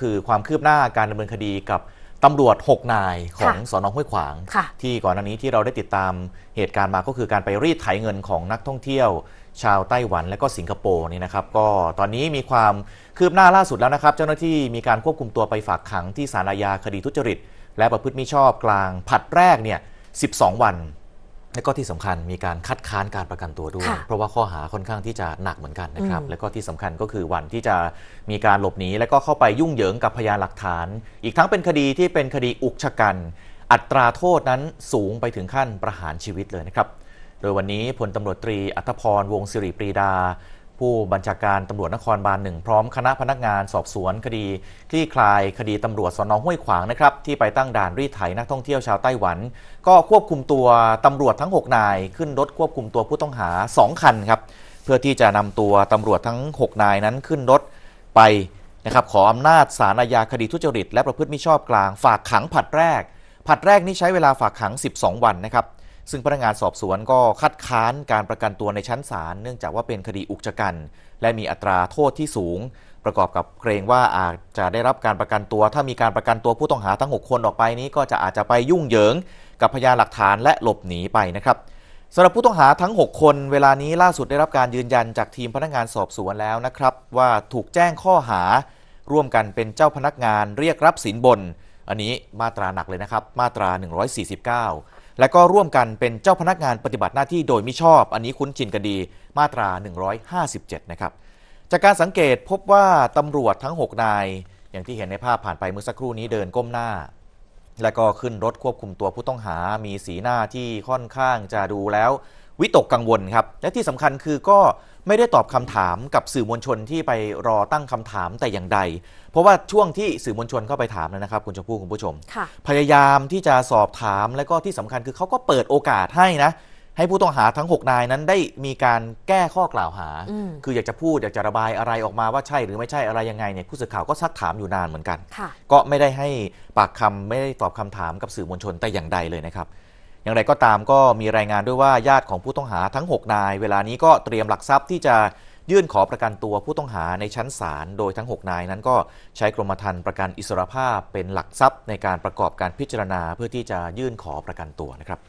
คือความคืบหน้าการดำเนินคดีกับตำรวจ 6 นายของสอนอห้วยขวาง ที่ก่อนหน้านี้ที่เราได้ติดตามเหตุการณ์มาก็คือ การไปรีดไถเงินของนักท่องเที่ยว ชาวไต้หวัน และก็สิงคโปร์นี่นะครับ ก็ตอนนี้มีความคืบหน้าล่าสุดแล้วนะครับเจ้าหน้าที่มีการควบคุมตัวไปฝากขังที่ศาลอาญาคดีทุจริต และประพฤติมิชอบกลางผัดแรกเนี่ย12 วันและก็ที่สำคัญมีการคัดค้านการประกันตัวด้วย เพราะว่าข้อหาค่อนข้างที่จะหนักเหมือนกันนะครับ และก็ที่สำคัญก็คือวันที่จะมีการหลบหนีและก็เข้าไปยุ่งเหยิงกับพยานหลักฐาน อีกทั้งเป็นคดีที่เป็นคดีอุกชะกันอัตราโทษนั้นสูงไปถึงขั้นประหารชีวิตเลยนะครับ โดยวันนี้พลตำรวจตรีอัธพรวงศิริปรีดาผู้บัญชาการตำรวจนครบาลหนึ่งพร้อมคณะพนักงานสอบสวนคดีคลี่คลายคดีตำรวจสอนอห้วยขวางนะครับที่ไปตั้งด่านรีดไถนักท่องเที่ยวชาวไต้หวัน ก็ควบคุมตัวตำรวจทั้ง 6 นายขึ้นรถควบคุมตัวผู้ต้องหา 2 คันครับเพื่อที่จะนำตัวตำรวจทั้ง 6 นายนั้นขึ้นรถไปนะครับขออำนาจศาลอาญาคดีทุจริตและประพฤติมิชอบกลางฝากขังผัดแรก ผัดแรกนี้ใช้เวลาฝากขัง 12 วันนะครับซึ่งพนักงานสอบสวนก็คัดค้านการประกันตัวในชั้นศาลเนื่องจากว่าเป็นคดีอุกชะกันและมีอัตราโทษที่สูง ประกอบกับเกรงว่าอาจจะได้รับการประกันตัว ถ้ามีการประกันตัวผู้ต้องหาทั้ง 6 คนออกไปนี้ก็จะอาจจะไปยุ่งเหยิงกับพยานหลักฐานและหลบหนีไปนะครับสำหรับผู้ต้องหาทั้ง6คนเวลานี้ล่าสุดได้รับการยืนยันจากทีมพนักงานสอบสวนแล้วนะครับ ว่าถูกแจ้งข้อหา ร่วมกันเป็นเจ้าพนักงานเรียกรับสินบน อันนี้มาตราหนักเลยนะครับมาตรา 149และก็ร่วมกันเป็นเจ้าพนักงานปฏิบัติหน้าที่โดยมิชอบ อันนี้คุ้นชินกันดี มาตรา 157 นะครับ จากการสังเกตพบว่าตำรวจทั้ง 6 นาย อย่างที่เห็นในภาพผ่านไปเมื่อสักครู่นี้เดินก้มหน้า และก็ขึ้นรถควบคุมตัวผู้ต้องหามีสีหน้าที่ค่อนข้างจะดูแล้ววิตกกังวลครับและที่สำคัญคือก็ไม่ได้ตอบคำถามกับสื่อมวลชนที่ไปรอตั้งคำถามแต่อย่างใด เพราะว่าช่วงที่สื่อมวลชนเข้าไปถามนะครับคุณชมพู่คุณผู้ชม พยายามที่จะสอบถามและก็ที่สำคัญคือเขาก็เปิดโอกาสให้นะ ให้ผู้ต้องหาทั้ง 6 นายนั้นได้มีการแก้ข้อกล่าวหา คืออยากจะพูดอยากจะระบายอะไรออกมาว่าใช่หรือไม่ใช่อะไรยังไงเนี่ยผู้สื่อข่าวก็ซักถามอยู่นานเหมือนกันก็ไม่ได้ให้ปากคำไม่ได้ตอบคำถามกับสื่อมวลชนแต่อย่างใดเลยนะครับอย่างไรก็ตามก็มีรายงานด้วยว่าญาติของผู้ต้องหาทั้ง 6 นาย เวลานี้ก็เตรียมหลักทรัพย์ที่จะยื่นขอประกันตัวผู้ต้องหาในชั้นศาลโดยทั้ง 6 นาย นั้นก็ใช้กรมธรรม์ประกันอิสรภาพเป็นหลักทรัพย์ในการประกอบการพิจารณาเพื่อที่จะยื่นขอประกันตัวนะครับ